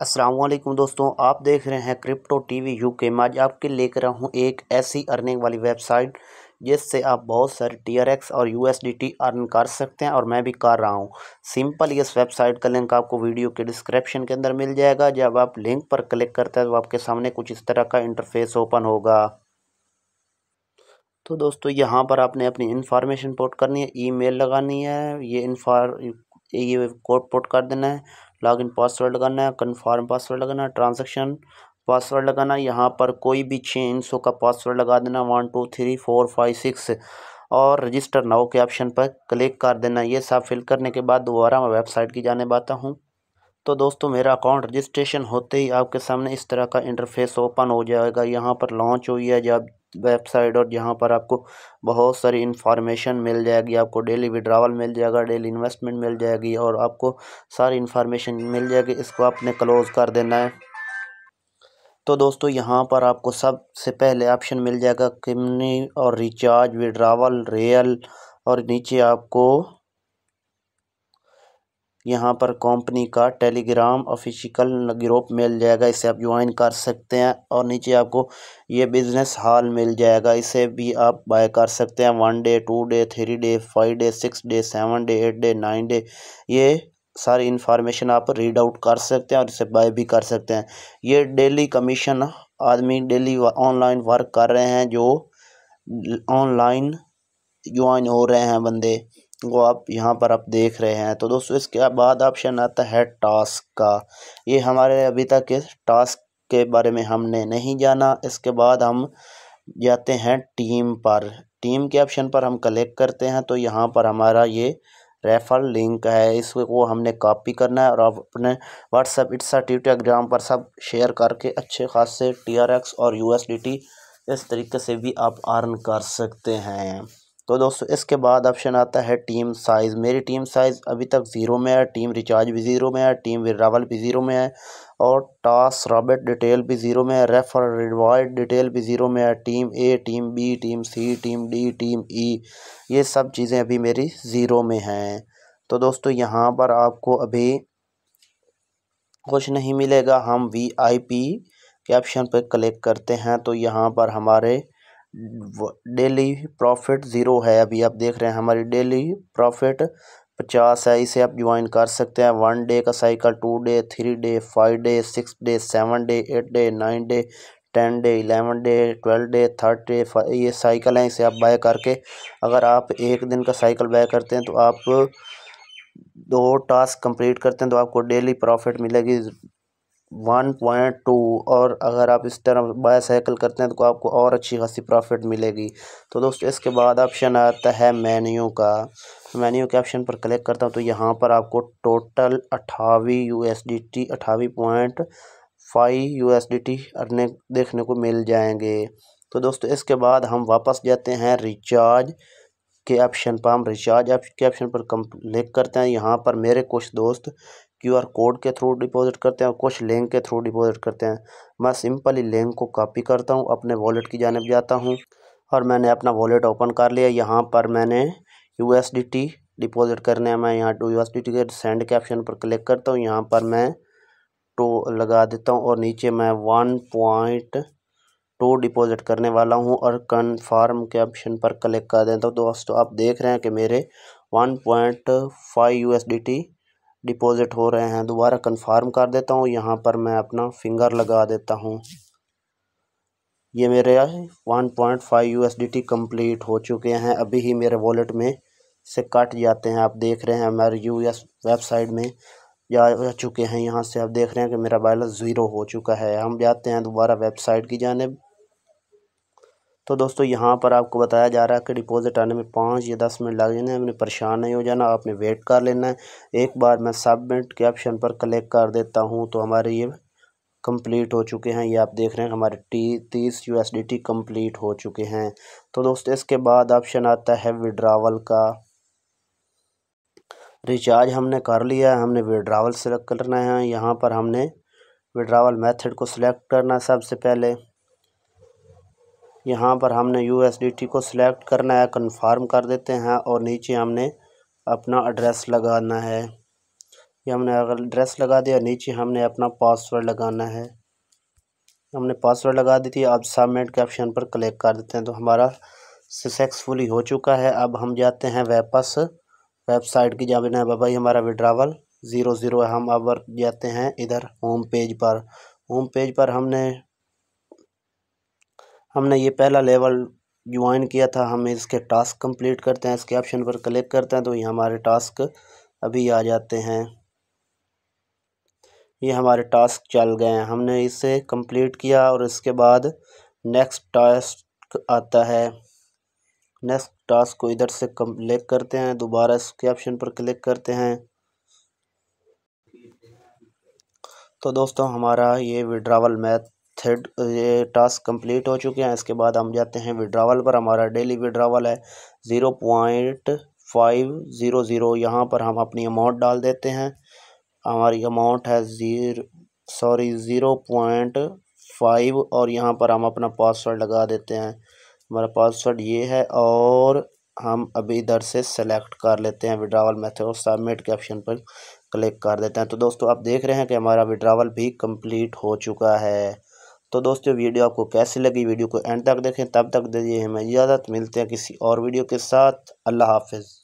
असलम दोस्तों आप देख रहे हैं क्रिप्टो टीवी यूके में आज आपके लेकर रहा हूँ एक ऐसी अर्निंग वाली वेबसाइट जिससे आप बहुत सारे टी आर एक्स और U S D T earn कर सकते हैं और मैं भी कर रहा हूँ सिंपल इस वेबसाइट का लिंक आपको वीडियो के डिस्क्रिप्शन के अंदर मिल जाएगा जब आप लिंक पर क्लिक करते हैं तो आपके सामने कुछ इस तरह का इंटरफेस ओपन होगा तो दोस्तों यहाँ पर आपने अपनी इंफॉर्मेशन पोर्ट करनी है मेल लगानी है ये इन्फॉर ये कोड पोर्ट कर देना है लॉगिन पासवर्ड लगाना है कन्फर्म पासवर्ड लगाना है ट्रांजेक्शन पासवर्ड लगाना है यहाँ पर कोई भी छः का पासवर्ड लगा देना one two three four five six और रजिस्टर नाउ के ऑप्शन पर क्लिक कर देना ये सब फिल करने के बाद दोबारा मैं वेबसाइट की जाने बाता हूँ तो दोस्तों मेरा अकाउंट रजिस्ट्रेशन होते ही आपके सामने इस तरह का इंटरफेस ओपन हो जाएगा यहाँ पर लॉन्च हुई है जब वेबसाइट और जहाँ पर आपको बहुत सारी इन्फॉर्मेशन मिल जाएगी आपको डेली विड्रावल मिल जाएगा डेली इन्वेस्टमेंट मिल जाएगी और आपको सारी इन्फॉर्मेशन मिल जाएगी इसको आपने क्लोज़ कर देना है तो दोस्तों यहाँ पर आपको सबसे पहले ऑप्शन मिल जाएगा किमनी और रिचार्ज विड्रावल रियल और नीचे आपको यहाँ पर कंपनी का टेलीग्राम ऑफिशियल ग्रुप मिल जाएगा इसे आप ज्वाइन कर सकते हैं और नीचे आपको ये बिज़नेस हॉल मिल जाएगा इसे भी आप बाय कर सकते हैं one day two day three day five day six day seven day eight day nine day ये सारी इन्फॉर्मेशन आप रीड आउट कर सकते हैं और इसे बाय भी कर सकते हैं ये डेली कमीशन आदमी डेली ऑनलाइन वर्क कर रहे हैं जो ऑनलाइन ज्वाइन हो रहे हैं बंदे वो आप यहाँ पर आप देख रहे हैं तो दोस्तों इसके बाद ऑप्शन आता है टास्क का ये हमारे अभी तक इस टास्क के बारे में हमने नहीं जाना इसके बाद हम जाते हैं टीम पर टीम के ऑप्शन पर हम कलेक्ट करते हैं तो यहाँ पर हमारा ये रेफर लिंक है इसको हमने कॉपी करना है और आप अपने व्हाट्सएप इट्सा टेलीग्राम पर सब शेयर करके अच्छे खासे टी और यू इस तरीके से भी आप अर्न कर सकते हैं तो दोस्तों इसके बाद ऑप्शन आता है टीम साइज़ मेरी टीम साइज़ अभी तक ज़ीरो में है टीम रिचार्ज भी ज़ीरो में है टीम विरावल भी ज़ीरो में है और टास रॉबर्ट डिटेल भी ज़ीरो में है रेफर रिवॉर्ड डिटेल भी ज़ीरो में है team A team B team C team D team E ये सब चीज़ें अभी मेरी ज़ीरो में हैं तो दोस्तों यहाँ पर आपको अभी कुछ नहीं मिलेगा हम वी आई पी के ऑप्शन पर क्लिक करते हैं तो यहाँ पर हमारे डेली प्रॉफिट ज़ीरो है अभी आप देख रहे हैं हमारी डेली प्रॉफिट पचास है इसे आप ज्वाइन कर सकते हैं वन डे का cycle two day three day five day six day seven day eight day nine day ten day eleven day twelve day third day ये साइकिल हैं इसे आप बाय करके अगर आप एक दिन का साइकिल बाय करते हैं तो आप दो टास्क कंप्लीट करते हैं तो आपको डेली प्रॉफिट मिलेगी वन पॉइंट टू और अगर आप इस तरह बाय साइकिल करते हैं तो आपको और अच्छी खासी प्रॉफिट मिलेगी तो दोस्तों इसके बाद ऑप्शन आता है मेन्यू का मेन्यू के ऑप्शन पर क्लिक करता हूँ तो यहाँ पर आपको टोटल अठावी यू एस डी टी अठावी point five U S D T अपने देखने को मिल जाएंगे तो दोस्तों इसके बाद हम वापस जाते हैं रिचार्ज के ऑप्शन पर हम रिचार्ज के ऑप्शन पर कम्प्लिक करते हैं यहाँ पर मेरे कुछ दोस्त क्यू आर कोड के थ्रू डिपॉजिट करते हैं और कुछ लिंक के थ्रू डिपॉजिट करते हैं मैं सिंपली लिंक को कॉपी करता हूँ अपने वॉलेट की जानब जाता हूँ और मैंने अपना वॉलेट ओपन कर लिया यहाँ पर मैंने U S D T deposit करने हैं मैं यहाँ two U S D T के सेंड के ऑप्शन पर क्लिक करता हूँ यहाँ पर मैं टू लगा देता हूँ और नीचे मैं वन पॉइंट टू डिपॉज़िट करने वाला हूँ और कन्फर्म के ऑप्शन पर क्लिक कर देता हूँ दोस्तों आप देख रहे हैं कि मेरे one point five U S D T deposit हो रहे हैं दोबारा कंफर्म कर देता हूँ यहाँ पर मैं अपना फिंगर लगा देता हूँ ये मेरे one point five U S D T complete हो चुके हैं अभी ही मेरे वॉलेट में से कट जाते हैं आप देख रहे हैं हमारे यू एस वेबसाइट में जा चुके हैं यहाँ से आप देख रहे हैं कि मेरा बैलेंस ज़ीरो हो चुका है हम जाते हैं दोबारा वेबसाइट की जानब तो दोस्तों यहाँ पर आपको बताया जा रहा है कि डिपॉज़िट आने में पाँच या दस मिनट लग जाने है आपने परेशान नहीं हो जाना आपने वेट कर लेना है एक बार मैं सबमिट के ऑप्शन पर क्लिक कर देता हूँ तो हमारे ये कंप्लीट हो चुके हैं ये आप देख रहे हैं हमारे टी तीस U S D T complete हो चुके हैं तो दोस्तों इसके बाद ऑप्शन आता है विड्रावल का रिचार्ज हमने कर लिया है हमने विड्रावल सेलेक्ट करना है यहाँ पर हमने विड्रावल मेथड को सिलेक्ट करना है सबसे पहले यहाँ पर हमने यू को सिलेक्ट करना है कन्फर्म कर देते हैं और नीचे हमने अपना एड्रेस लगाना है ये हमने अगर एड्रेस लगा दिया नीचे हमने अपना पासवर्ड लगाना है हमने पासवर्ड लगा दी थी अब सबमिट के ऑप्शन पर क्लिक कर देते हैं तो हमारा सक्सेसफुली हो चुका है अब हम जाते हैं वापस वेबसाइट की जामिन है भाई हमारा विड्रावल ज़ीरो ज़ीरो हम अब जाते हैं इधर होम पेज पर होम पेज पर हमने हमने ये पहला लेवल ज्वाइन किया था हम इसके टास्क कंप्लीट करते हैं इसके ऑप्शन पर क्लिक करते हैं तो ये हमारे टास्क अभी आ जाते हैं ये हमारे टास्क चल गए हैं हमने इसे कंप्लीट किया और इसके बाद नेक्स्ट टास्क आता है नेक्स्ट टास्क को इधर से क्लिक करते हैं दोबारा इसके ऑप्शन पर क्लिक करते हैं तो दोस्तों हमारा ये विड्रावल मैथ थर्ड ये टास्क कंप्लीट हो चुके हैं इसके बाद हम जाते हैं विड्रावल पर हमारा डेली विड्रावल है zero point five zero zero यहाँ पर हम अपनी अमाउंट डाल देते हैं हमारी अमाउंट है zero sorry zero point five और यहाँ पर हम अपना पासवर्ड लगा देते हैं हमारा पासवर्ड ये है और हम अभी इधर से सेलेक्ट कर लेते हैं विड्रावल मेथड और सबमिट के ऑप्शन पर क्लिक कर देते हैं तो दोस्तों आप देख रहे हैं कि हमारा विड्रावल भी कंप्लीट हो चुका है तो दोस्तों वीडियो आपको कैसी लगी वीडियो को एंड तक देखें तब तक दीजिए हमें इजाज़त मिलते हैं किसी और वीडियो के साथ अल्लाह हाफिज़